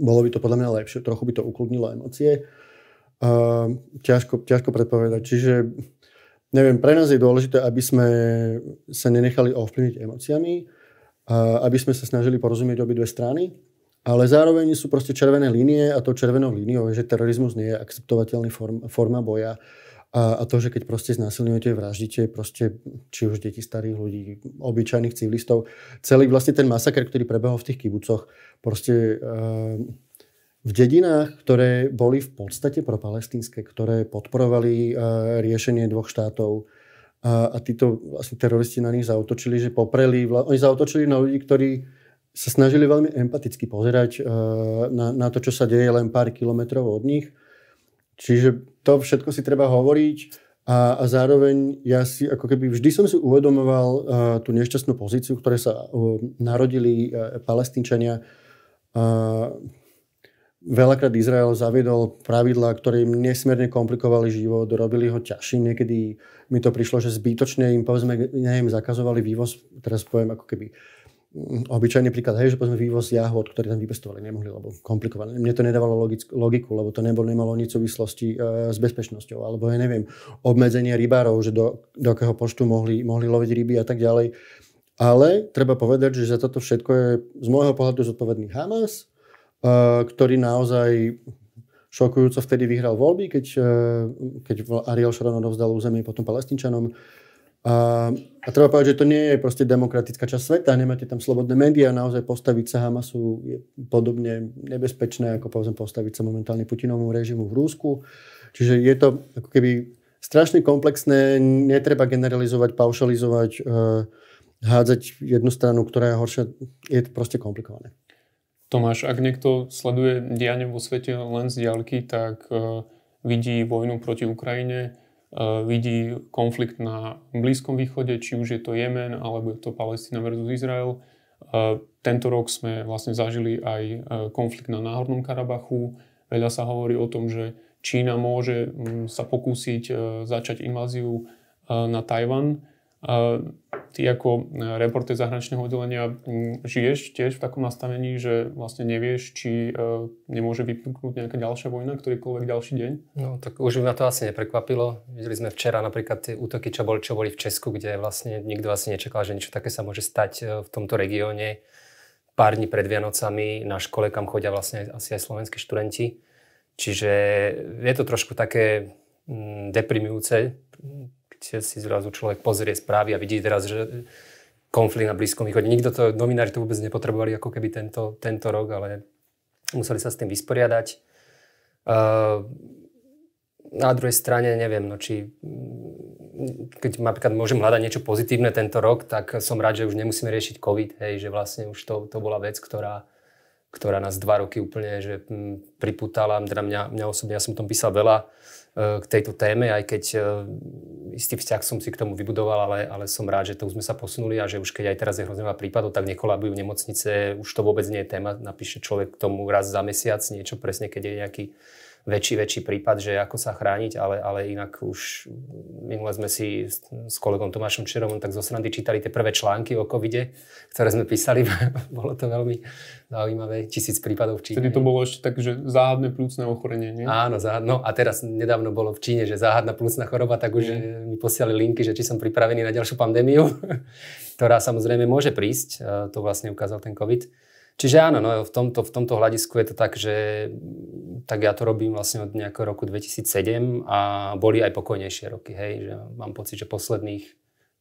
Bolo by to podľa mňa lepšie, trochu by to ukludnilo emócie. Uh, ťažko, ťažko predpovedať. Čiže neviem, pre nás je dôležité, aby sme sa nenechali ovplyvniť emóciami, uh, aby sme sa snažili porozumieť obidve strany ale zároveň sú proste červené línie a to červenou líniou je, že terorizmus nie je akceptovateľný form, forma boja. A, a to, že keď proste znásilňujete, vraždíte proste, či už deti, starých ľudí, obyčajných civilistov, celý vlastne ten masaker, ktorý prebehol v tých kibucoch, proste e, v dedinách, ktoré boli v podstate propalestínske, ktoré podporovali e, riešenie dvoch štátov, a, a títo vlastne teroristi na nich zautočili, že popreli, oni zautočili na ľudí, ktorí sa snažili veľmi empaticky pozerať eh, na, na to, čo sa deje len pár kilometrov od nich. Čiže to všetko si treba hovoriť. A, a zároveň ja si ako keby vždy som si uvedomoval uh, tú nešťastnú pozíciu, ktoré sa uh, narodili uh, palestínčania. Uh, veľakrát Izrael zaviedol pravidlá, ktoré im nesmierne komplikovali život, robili ho ťažším. Niekedy mi to prišlo, že zbytočne im povedzme, neviem, zakazovali vývoz, teraz poviem ako keby Mm, obyčajný príklad, hej, že povedzme vývoz jahod, ktorý tam vypestovali, nemohli, lebo komplikované. Mne to nedávalo logiku, lebo to nebol, nemalo nič súvislosti e, s bezpečnosťou, alebo ja neviem, obmedzenie rybárov, že do, do akého počtu mohli, mohli loviť ryby a tak ďalej. Ale treba povedať, že za toto všetko je z môjho pohľadu zodpovedný Hamas, e, ktorý naozaj šokujúco vtedy vyhral voľby, keď, e, keď Ariel Sharon odovzdal územie potom palestinčanom. A, a treba povedať, že to nie je proste demokratická časť sveta, nemáte tam slobodné médiá, naozaj postaviť sa Hamasu je podobne nebezpečné, ako povedzme postaviť sa momentálne Putinovmu režimu v Rúsku. Čiže je to ako keby strašne komplexné, netreba generalizovať, paušalizovať, e, hádzať jednu stranu, ktorá je horšia, je to proste komplikované. Tomáš, ak niekto sleduje dianie vo svete len z diaľky, tak e, vidí vojnu proti Ukrajine E, vidí konflikt na Blízkom východe, či už je to Jemen alebo je to Palestina versus Izrael. E, tento rok sme vlastne zažili aj e, konflikt na Náhornom Karabachu. Veľa sa hovorí o tom, že Čína môže mm, sa pokúsiť začať inváziu na Tajvan ty ako e, reportér zahraničného oddelenia žiješ tiež v takom nastavení, že vlastne nevieš, či e, nemôže vypuknúť nejaká ďalšia vojna, ktorýkoľvek ďalší deň? No tak už by ma to asi neprekvapilo. Videli sme včera napríklad tie útoky, čo boli, čo boli v Česku, kde vlastne nikto asi nečakal, že niečo také sa môže stať e, v tomto regióne pár dní pred Vianocami na škole, kam chodia vlastne asi aj slovenskí študenti. Čiže je to trošku také deprimujúce keď si zrazu človek pozrie správy a vidí teraz, že konflikt na Blízkom východe. Nikto to, novinári to vôbec nepotrebovali ako keby tento, tento rok, ale museli sa s tým vysporiadať. Uh, na druhej strane neviem, no či keď napríklad môžem hľadať niečo pozitívne tento rok, tak som rád, že už nemusíme riešiť COVID, hej, že vlastne už to, to bola vec, ktorá, ktorá nás dva roky úplne že mm, priputala, teda mňa, mňa osobne, ja som tom písal veľa e, k tejto téme, aj keď e, istý vzťah som si k tomu vybudoval, ale, ale som rád, že to už sme sa posunuli a že už keď aj teraz je hrozne veľa prípadov, tak nekolabujú nemocnice, už to vôbec nie je téma. Napíše človek tomu raz za mesiac niečo presne, keď je nejaký väčší, väčší prípad, že ako sa chrániť, ale, ale inak už minule sme si s, kolegom Tomášom Čerovom tak zo srandy čítali tie prvé články o covide, ktoré sme písali. bolo to veľmi zaujímavé. Tisíc prípadov v Číne. Vtedy to bolo ešte tak, že záhadné plúcne ochorenie, nie? Áno, záhadné. no a teraz nedávno bolo v Číne, že záhadná plúcna choroba, tak už mm. mi posiali linky, že či som pripravený na ďalšiu pandémiu, ktorá samozrejme môže prísť. E, to vlastne ukázal ten COVID. Čiže áno, no, v, tomto, v tomto hľadisku je to tak, že tak ja to robím vlastne od nejakého roku 2007 a boli aj pokojnejšie roky. Hej, že mám pocit, že posledných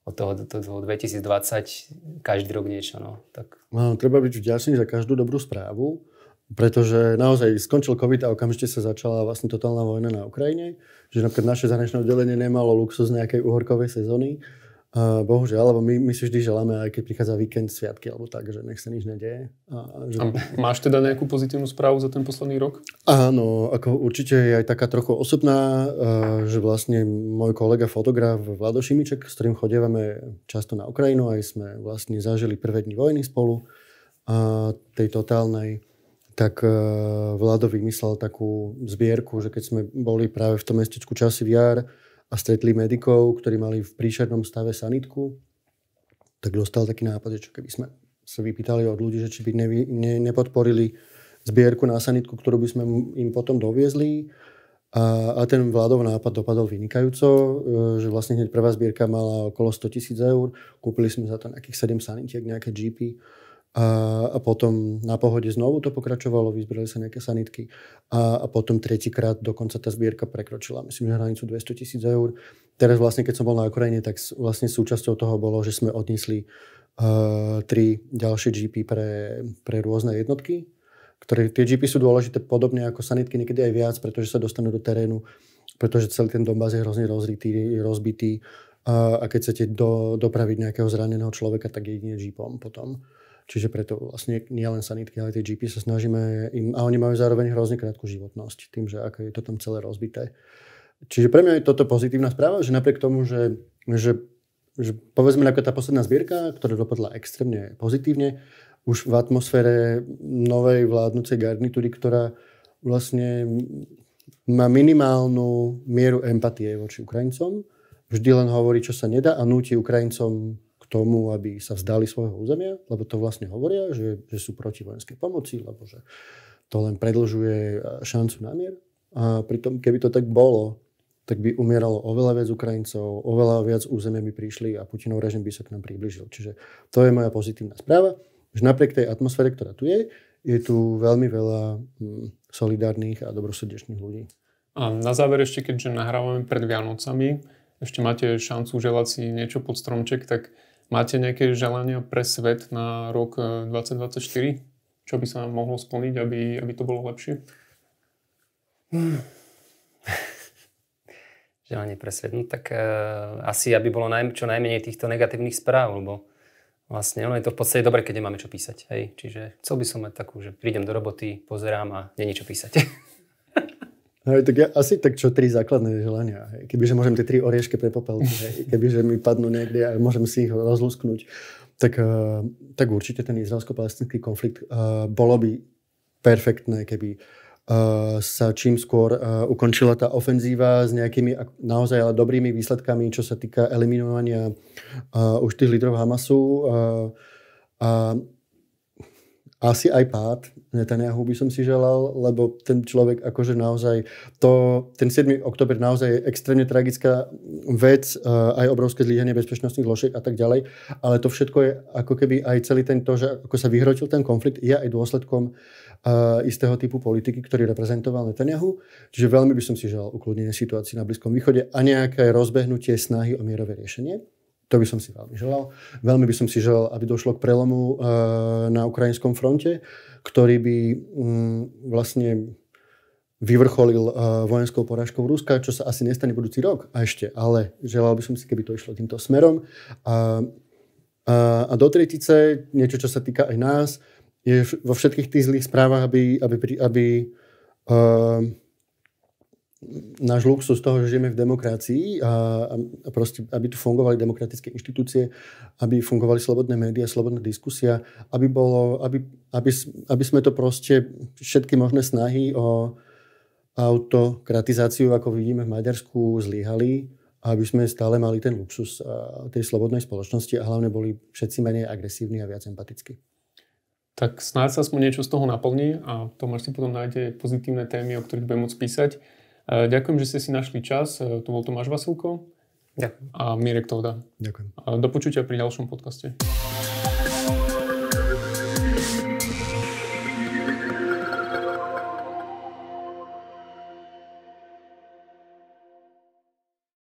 od toho, toho 2020 každý rok niečo. No, tak. No, treba byť vďačný za každú dobrú správu, pretože naozaj skončil COVID a okamžite sa začala vlastne totálna vojna na Ukrajine, že napríklad naše zahraničné oddelenie nemalo luxus nejakej uhorkovej sezóny, Uh, bohužiaľ, lebo my, my si vždy želáme, aj keď prichádza víkend, sviatky alebo tak, že nech sa nič nedieje. A, že... a máš teda nejakú pozitívnu správu za ten posledný rok? Áno, ako určite je aj taká trochu osobná, uh, že vlastne môj kolega fotograf Vlado Šimiček, s ktorým chodievame často na Ukrajinu, aj sme vlastne zažili prvé dni vojny spolu, uh, tej totálnej tak Vlado vymyslel takú zbierku, že keď sme boli práve v tom mestečku Časy Viar, a stretli medikov, ktorí mali v príšernom stave sanitku, tak dostal taký nápad, že čo keby sme sa vypýtali od ľudí, že či by nevy, ne, nepodporili zbierku na sanitku, ktorú by sme im potom doviezli. A, a ten vládov nápad dopadol vynikajúco, e, že vlastne hneď prvá zbierka mala okolo 100 tisíc eur, kúpili sme za to nejakých 7 sanitiek, nejaké GP a, a potom na pohode znovu to pokračovalo, vyzbrali sa nejaké sanitky a, a potom tretíkrát dokonca tá zbierka prekročila, myslím, že hranicu 200 tisíc eur. Teraz vlastne, keď som bol na Ukrajine, tak vlastne súčasťou toho bolo, že sme odnesli uh, tri ďalšie GP pre, pre rôzne jednotky, ktoré tie GP sú dôležité podobne ako sanitky, niekedy aj viac, pretože sa dostanú do terénu, pretože celý ten Donbass je hrozne rozritý, rozbitý a keď chcete do, dopraviť nejakého zraneného človeka, tak jedine žipom potom. Čiže preto vlastne nie len sanitky, ale tie GP sa snažíme im, a oni majú zároveň hrozne krátku životnosť, tým, že ako je to tam celé rozbité. Čiže pre mňa je toto pozitívna správa, že napriek tomu, že, že, že povedzme ako tá posledná zbierka, ktorá dopadla extrémne pozitívne, už v atmosfére novej vládnucej garnitúry, ktorá vlastne má minimálnu mieru empatie voči Ukrajincom, vždy len hovorí, čo sa nedá a núti Ukrajincom tomu, aby sa vzdali svojho územia, lebo to vlastne hovoria, že, že sú proti vojenskej pomoci, lebo že to len predlžuje e, šancu na mier. A pritom, keby to tak bolo, tak by umieralo oveľa viac Ukrajincov, oveľa viac územia by prišli a Putinov režim by sa k nám približil. Čiže to je moja pozitívna správa, že napriek tej atmosfére, ktorá tu je, je tu veľmi veľa mm, solidárnych a dobrosrdečných ľudí. A na záver ešte, keďže nahrávame pred Vianocami, ešte máte šancu želať si niečo pod stromček, tak Máte nejaké želania pre svet na rok 2024? Eh, čo by sa mohlo splniť, aby, aby to bolo lepšie? Hmm. Želanie pre svet? No tak uh, asi, aby bolo naj, čo najmenej týchto negatívnych správ, lebo vlastne ono je to v podstate dobre, keď nemáme čo písať. Hej? Čiže chcel by som mať takú, že prídem do roboty, pozerám a není čo písať. Hej, tak ja asi tak čo tri základné želania. Hej. Kebyže môžem tie tri oriešky pre popelku, hej. kebyže mi padnú niekde a môžem si ich rozlusknúť, tak, uh, tak určite ten izraelsko-palestinský konflikt uh, bolo by perfektné, keby uh, sa čím skôr uh, ukončila tá ofenzíva s nejakými naozaj ale dobrými výsledkami, čo sa týka eliminovania uh, už tých lídrov Hamasu. Uh, a uh, asi aj pád Netanyahu by som si želal, lebo ten človek akože naozaj to, ten 7. oktober naozaj je extrémne tragická vec, eh, aj obrovské zlíhanie bezpečnostných zložiek a tak ďalej, ale to všetko je ako keby aj celý ten to, že ako sa vyhrotil ten konflikt, je aj dôsledkom uh, istého typu politiky, ktorý reprezentoval Netanyahu. Čiže veľmi by som si želal ukludnenie situácii na Blízkom východe a nejaké rozbehnutie snahy o mierové riešenie. To by som si veľmi želal. Veľmi by som si želal, aby došlo k prelomu e, na ukrajinskom fronte, ktorý by mm, vlastne vyvrcholil e, vojenskou porážkou Ruska, čo sa asi nestane budúci rok a ešte, ale želal by som si, keby to išlo týmto smerom. A, a, a do tretice, niečo, čo sa týka aj nás, je vo všetkých tých zlých správach, aby, aby, aby, aby e, uh, náš luxus toho, že žijeme v demokracii a, a proste, aby tu fungovali demokratické inštitúcie, aby fungovali slobodné médiá, slobodná diskusia, aby, bolo, aby, aby, aby sme to proste všetky možné snahy o autokratizáciu, ako vidíme v Maďarsku, zlyhali aby sme stále mali ten luxus tej slobodnej spoločnosti a hlavne boli všetci menej agresívni a viac empatickí. Tak snáď sa aspoň niečo z toho naplní a Tomáš si potom nájde pozitívne témy, o ktorých budem môcť písať. Ďakujem, že ste si našli čas. E, tu bol Tomáš Vasilko. Ďakujem. A Mirek Tovda. Ďakujem. Do počutia pri ďalšom podcaste.